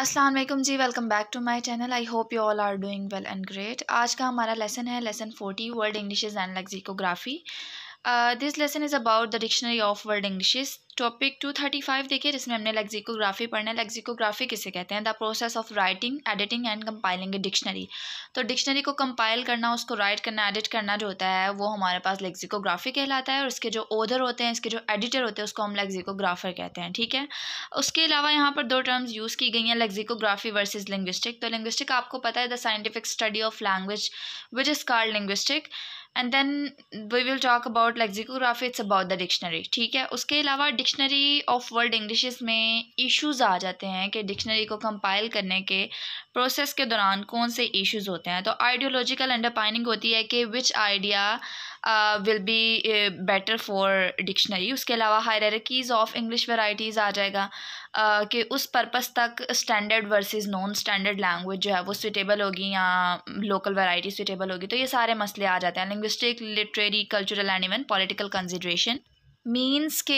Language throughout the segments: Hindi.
Aslam ji welcome back to my channel I hope you all are doing well and great आज का हमारा लेसन है lesson forty world Englishes and lexicography this lesson is about the dictionary of world Englishes topic two thirty five देखिए जिसमें हमने लेक्सिकोग्राफी पढ़ना है लेक्सिकोग्राफी किसे कहते हैं the process of writing editing and compiling a dictionary तो डिक्शनरी को कंपाइल करना उसको राइट करना एडिट करना जो होता है वो हमारे पास लेक्सिकोग्राफी कहलाता है और इसके जो ओधर होते हैं इसके जो एडिटर होते हैं उसको हम लेक्सिकोग्राफर कहते हैं ठीक है उसके अलावा यहाँ पर दो टर्म्स यूज़ की गई हैं लेक्सिकोग्राफी वर्सेज लिंग्विस्टिक तो लिंग्विस्टिक आपको पता है the scientific study of language which is called linguistic and then we will talk about lexicography it's about the dictionary ठीक है उसके अलावा डिक्शनरी ऑफ वर्ल्ड इंग्लिश में इश्यूज़ आ जाते हैं कि डिक्शनरी को कंपाइल करने के प्रोसेस के दौरान कौन से इश्यूज़ होते हैं तो आइडियोलॉजिकल अंडरपाइनिंग होती है कि which idea will be better for dictionary उसके अलावा हायरकीज़ ऑफ इंग्लिश वेराइटीज़ आ जाएगा uh, कि उस पर्पस तक standard versus non standard language जो है वो सुटेबल होगी या लोकल वेराइटी सुटेबल होगी तो ये सारे मसले आ जाते हैं linguistic literary cultural and even political consideration means के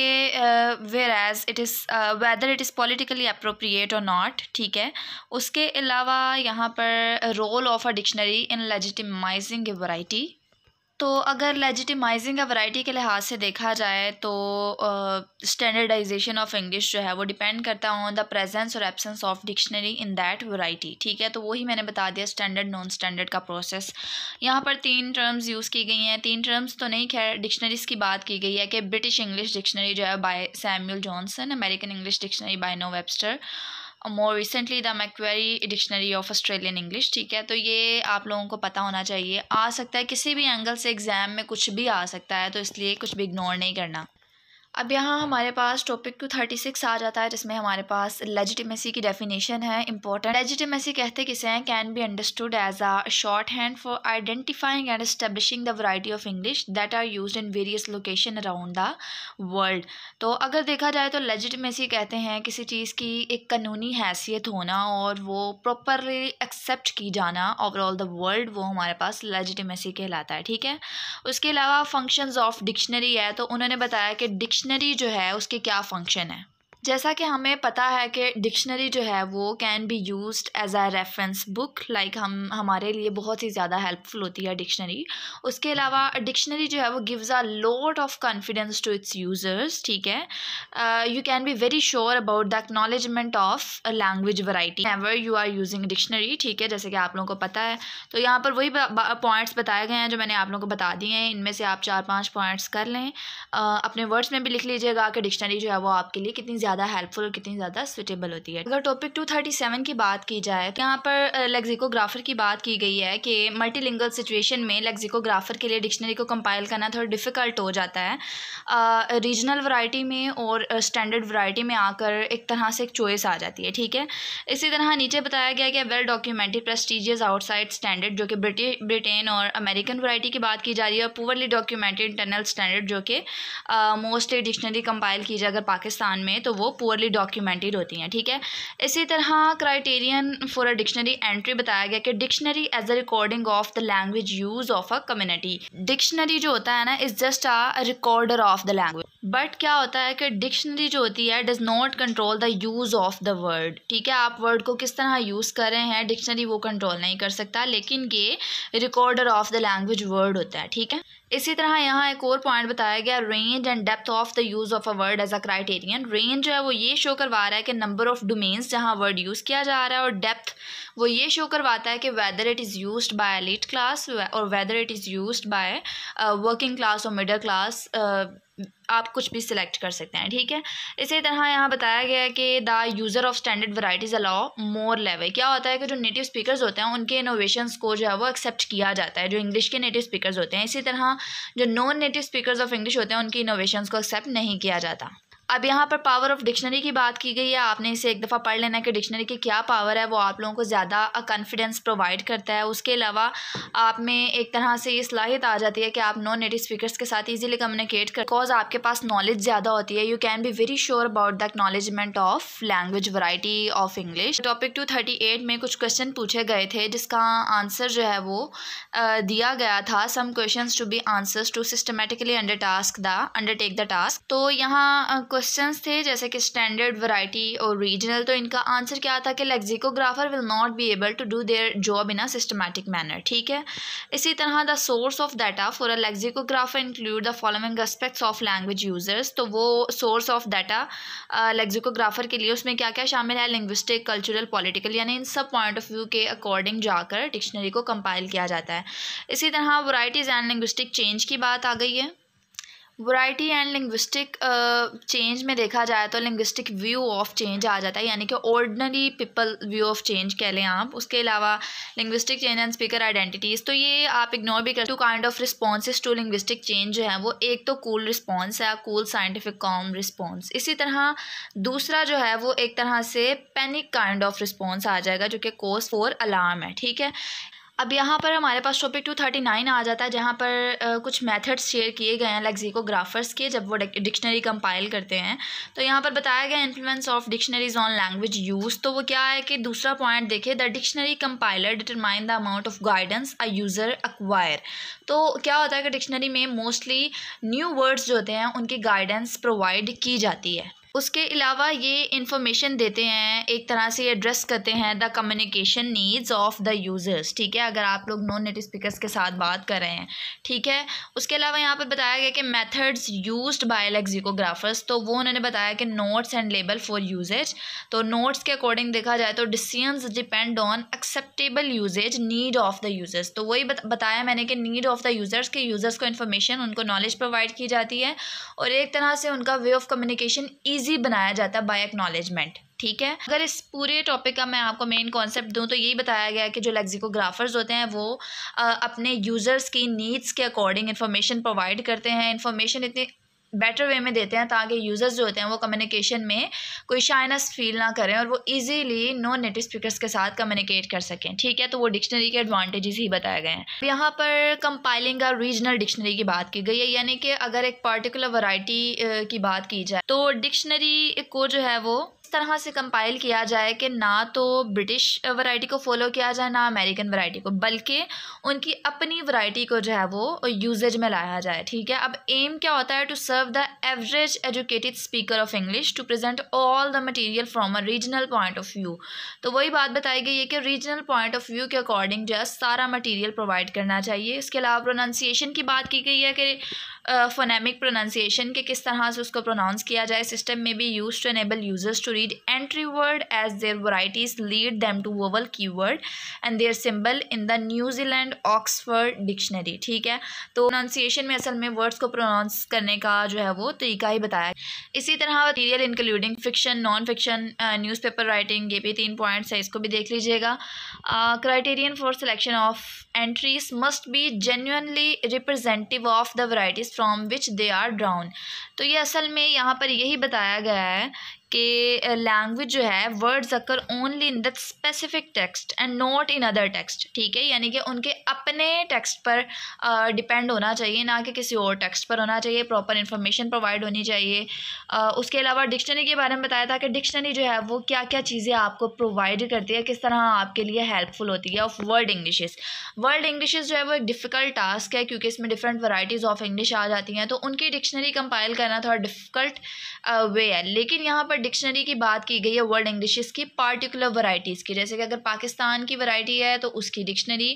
whereas it is whether it is politically appropriate और नॉट ठीक है उसके अलावा यहाँ पर role of a dictionary in legitimising a variety तो अगर लेजिटिमाइजिंग या वैरायटी के लिहाज से देखा जाए तो स्टैंडर्डाइजेशन ऑफ इंग्लिश जो है वो डिपेंड करता है ऑन द प्रेजेंस और absence of dictionary in that variety ठीक है तो वही मैंने बता दिया स्टैंडर्ड नॉन स्टैंडर्ड का प्रोसेस यहाँ पर तीन टर्म्स यूज़ की गई हैं तीन टर्म्स तो नहीं खैर डिक्शनरीज की बात की गई है कि ब्रिटिश इंग्लिश डिक्शनरी जो है by Samuel Johnson American English dictionary by Noah Webster more recently the Macquarie dictionary of Australian English ठीक है तो ये आप लोगों को पता होना चाहिए आ सकता है किसी भी एंगल से एग्ज़ाम में कुछ भी आ सकता है तो इसलिए कुछ भी इग्नोर नहीं करना अब यहाँ हमारे पास टॉपिक टू थर्टी सिक्स आ जाता है जिसमें हमारे पास लेजिटिमेसी की डेफिनेशन है इंपॉर्टेंट लेजिटिमेसी कहते किसे हैं can be understood as a shorthand for identifying and establishing the variety of English that are use in various location around the world तो अगर देखा जाए तो लेजिटिमेसी कहते हैं किसी चीज़ की एक कानूनी हैसियत होना और वो प्रॉपरली एक्सेप्ट की जाना ओवरऑल द वर्ल्ड वो हमारे पास लेजिटिमेसी कहलाता है ठीक है उसके अलावा फंक्शन ऑफ डिक्शनरी है तो उन्होंने बताया कि डिक्शन डिक्शनरी जो है उसके क्या फ़ंक्शन है जैसा कि हमें पता है कि डिक्शनरी जो है वो can be use as a reference book like हम हमारे लिए बहुत ही ज़्यादा हेल्पफुल होती है डिक्शनरी उसके अलावा डिक्शनरी जो है वो gives a lot of confidence to its users ठीक है you can be very sure about the acknowledgement of language variety ever you are using dictionary ठीक है जैसे कि आप लोगों को पता है तो यहाँ पर वही पॉइंट्स बताए गए हैं जो मैंने आप लोगों को बता दिए हैं इनमें से आप चार पाँच पॉइंट्स कर लें uh, अपने वर्ड्स में भी लिख लीजिएगा कि डिक्शनरी जो है वो आपके लिए कितनी ज़्यादा ज़्यादा हेल्पफुल और कितनी ज़्यादा सुटेबल होती है अगर टॉपिक 237 की बात की जाए तो यहाँ पर लेक्सिकोग्राफर की बात की गई है कि मल्टीलिंगल सिचुएशन में लेक्सिकोग्राफर के लिए डिक्शनरी को कंपाइल करना थोड़ा डिफ़िकल्ट हो जाता है रीजनल वैरायटी में और स्टैंडर्ड वैरायटी में आकर एक तरह से एक चॉइस आ जाती है ठीक है इसी तरह नीचे बताया गया कि well documented prestigious outside standard जो कि ब्रिटेन और अमेरिकन वैरायटी की बात की जा रही है और पुअरली डॉक्यूमेंटेड इंटरनल स्टैंडर्ड जो कि मोस्टली डिक्शनरी कंपाइल की जाए अगर पाकिस्तान में तो वो वो पुअरली डॉक्यूमेंटेड होती हैं ठीक है इसी तरह criterion for a dictionary entry बताया गया कि dictionary as a recording of the language use of a community dictionary जो होता है ना is just a recorder of the language but क्या होता है कि डिक्शनरी जो होती है does not control the use of the word ठीक है आप वर्ड को किस तरह यूज़ कर रहे हैं डिक्शनरी वो कंट्रोल नहीं कर सकता लेकिन ये recorder of the language word होता है ठीक है इसी तरह यहाँ एक और पॉइंट बताया गया range and depth of the use of a word as a criterion range जो है वो ये शो करवा रहा है कि नंबर ऑफ डोमेन्स जहाँ वर्ड यूज़ किया जा रहा है और डेप्थ वो ये शो करवाता है कि whether it is use by elite class और whether it is use by working class और मिडल क्लास आप कुछ भी सिलेक्ट कर सकते हैं ठीक है इसी तरह यहाँ बताया गया है कि the user of standard varieties allow more level क्या होता है कि जो नेटिव स्पीकर्स होते हैं उनके इनोवेशंस को जो है वो एक्सेप्ट किया जाता है जो इंग्लिश के नेटिव स्पीकर्स होते हैं इसी तरह जो non native speakers of English होते हैं उनकी इनोवेशन को एक्सेप्ट नहीं किया जाता अब यहाँ पर पावर ऑफ डिक्शनरी की बात की गई है आपने इसे एक दफ़ा पढ़ लेना कि डिक्शनरी की क्या पावर है वो आप लोगों को ज़्यादा कॉन्फिडेंस प्रोवाइड करता है उसके अलावा आप में एक तरह से ये सलाहियत आ जाती है कि आप नॉन नेटिव स्पीकर्स के साथ ईजिली कम्युनिकेट कर बिकॉज आपके पास नॉलेज ज़्यादा होती है you can be very sure about the acknowledgement of language variety of English topic two thirty eight में कुछ क्वेश्चन पूछे गए थे जिसका आंसर जो है वो दिया गया था some question to be answers to systematically under task the undertake the task तो यहाँ क्वेश्चंस थे जैसे कि स्टैंडर्ड वैरायटी और रीजनल तो इनका आंसर क्या था कि lexicographer will not be able to do their job in a systematic manner ठीक है इसी तरह the source of data for a lexicographer include the following aspects of language users तो वो सोर्स ऑफ डाटा लेग्जिकोग्राफर के लिए उसमें क्या क्या शामिल है लिंग्विस्टिक कल्चरल पॉलिटिकल यानी इन सब पॉइंट ऑफ व्यू के अकॉर्डिंग जाकर डिक्शनरी को कंपाइल किया जाता है इसी तरह वराइटीज़ एंड लिंग्विस्टिक चेंज की बात आ गई है variety and linguistic change uh, में देखा जाए तो लिंग्विस्टिक व्यू ऑफ चेंज आ जाता है यानी कि ordinary people view of change कह लें आप उसके अलावा linguistic change and speaker identities तो ये आप इग्नोर भी करें two kind of responses to linguistic change जो है वो एक तो कूल रिस्पॉन्स है कूल साइंटिफिक कॉम रिस्पॉन्स इसी तरह दूसरा जो है वो एक तरह से पैनिक काइंड ऑफ रिस्पॉन्स आ जाएगा जो कि कोस फॉर अलार्म है ठीक है अब यहाँ पर हमारे पास टॉपिक टू थर्टी नाइन आ जाता है जहाँ पर आ, कुछ मेथड्स शेयर किए गए हैं लेक्सिकोग्राफर्स के जब वो डिक्शनरी कंपाइल करते हैं तो यहाँ पर बताया गया influence of dictionaries on language use तो वो क्या है कि दूसरा पॉइंट देखिए the dictionary compiler determine the amount of guidance a user acquire तो क्या होता है कि डिक्शनरी में मोस्टली न्यू वर्ड्स जो होते हैं उनकी गाइडेंस प्रोवाइड की जाती है उसके अलावा ये इंफॉर्मेशन देते हैं एक तरह से एड्रेस करते हैं the communication needs of the users ठीक है अगर आप लोग नॉन नेटिव स्पीकर्स के साथ बात कर रहे हैं ठीक है उसके अलावा यहाँ पर बताया गया कि मेथड्स यूज्ड बाय लेक्सिकोग्राफर्स तो वो उन्होंने बताया कि notes and label for usages तो नोट्स के अकॉर्डिंग देखा जाए तो decision depend on acceptable usages need of the users तो वही बताया मैंने कि नीड ऑफ द यूज़र्स के यूज़र्स को इन्फॉर्मेशन उनको नॉलेज प्रोवाइड की जाती है और एक तरह से उनका way of communication easy easy बनाया जाता है बाई एक्नॉलेजमेंट ठीक है अगर इस पूरे टॉपिक का मैं आपको मेन कॉन्सेप्ट दूं तो यही बताया गया है कि जो लेक्सिकोग्राफर्स होते हैं वो आ, अपने यूज़र्स की नीड्स के अकॉर्डिंग इन्फॉर्मेशन प्रोवाइड करते हैं इन्फॉर्मेशन इतनी बेटर वे में देते हैं ताकि यूज़र्स जो होते हैं वो कम्युनिकेशन में कोई शाइनस फील ना करें और वो इजीली नॉन नेटिव स्पीकर्स के साथ कम्युनिकेट कर सकें ठीक है तो वो डिक्शनरी के एडवांटेजेस ही बताए गए हैं तो यहाँ पर कंपाइलिंग और रीजनल डिक्शनरी की बात की गई है यानी कि अगर एक पर्टिकुलर वराइटी की बात की जाए तो डिक्शनरी को जो है वो तरह से कंपाइल किया जाए कि ना तो ब्रिटिश वैरायटी को फॉलो किया जाए ना अमेरिकन वैरायटी को बल्कि उनकी अपनी वैरायटी को जो है वो यूजेज में लाया जाए ठीक है अब एम क्या होता है to serve the average educated speaker of English to present all the material from a regional point of view तो वही बात बताई गई है कि रीजनल पॉइंट ऑफ व्यू के अकॉर्डिंग जो है सारा मटीरियल प्रोवाइड करना चाहिए इसके अलावा प्रोनाउंसिएशन की बात की गई है कि फोनेमिक प्रोनाउंसिएशन के किस तरह से उसको प्रोनाउंस किया जाए सिस्टम में भी use to enable users to read entry word as their varieties lead them to vowel key word and their symbol in the New Zealand Oxford dictionary ठीक है तो प्रोनाउंसिएशन में असल में वर्ड्स को प्रोनाउंस करने का जो है वो तरीका ही बताया इसी तरह material including fiction non fiction newspaper writing ये भी तीन पॉइंट्स है इसको भी देख लीजिएगा criterion for selection of entries must be genuinely representative of the varieties from which they are drawn तो ये असल में यहाँ पर यही बताया गया है कि लैंग्वेज जो है words occur only in that specific text and not in other text ठीक है यानी कि उनके अपने टेक्स्ट पर डिपेंड uh, होना चाहिए ना कि किसी और टेक्स्ट पर होना चाहिए प्रॉपर इन्फॉर्मेशन प्रोवाइड होनी चाहिए uh, उसके अलावा डिक्शनरी के बारे में बताया था कि डिक्शनरी जो है वो क्या क्या चीज़ें आपको प्रोवाइड करती है किस तरह आपके लिए हेल्पफुल होती है of world Englishes world Englishes जो है वो एक डिफ़िकल्ट टास्क है क्योंकि इसमें डिफरेंट वराइटीज़ ऑफ इंग्लिश आ जाती हैं तो उनकी डिक्शनरी कंपाइल करना थोड़ा डिफ़िकल्ट वे है लेकिन यहाँ पर डिक्शनरी की बात की गई है वर्ल्ड इंग्लिश की पार्टिकुलर वराइटीज़ की जैसे कि अगर पाकिस्तान की वराइटी है तो उसकी डिक्शनरी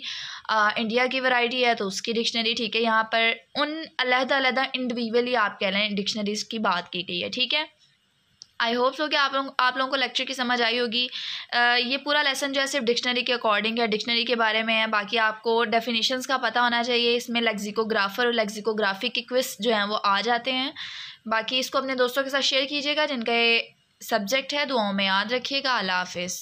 इंडिया की वराइटी है तो उसकी डिक्शनरी ठीक है यहाँ पर उन अलहदा अलहदा इंडिविजुअली आप कह लें डिक्शनरीज़ की बात की गई है ठीक है आई होप सो कि आप लोग आप लोगों को लेक्चर की समझ आई होगी ये पूरा लेसन जो है सिर्फ डिक्शनरी के अकॉर्डिंग है डिक्शनरी के बारे में है बाकी आपको डेफिनेशंस का पता होना चाहिए इसमें लेक्सिकोग्राफर और लेक्सिकोग्राफिक के क्विज जो हैं वो आ जाते हैं बाकी इसको अपने दोस्तों के साथ शेयर कीजिएगा जिनका ये सब्जेक्ट है दुआओं में याद रखिएगा अल्लाह हाफिज़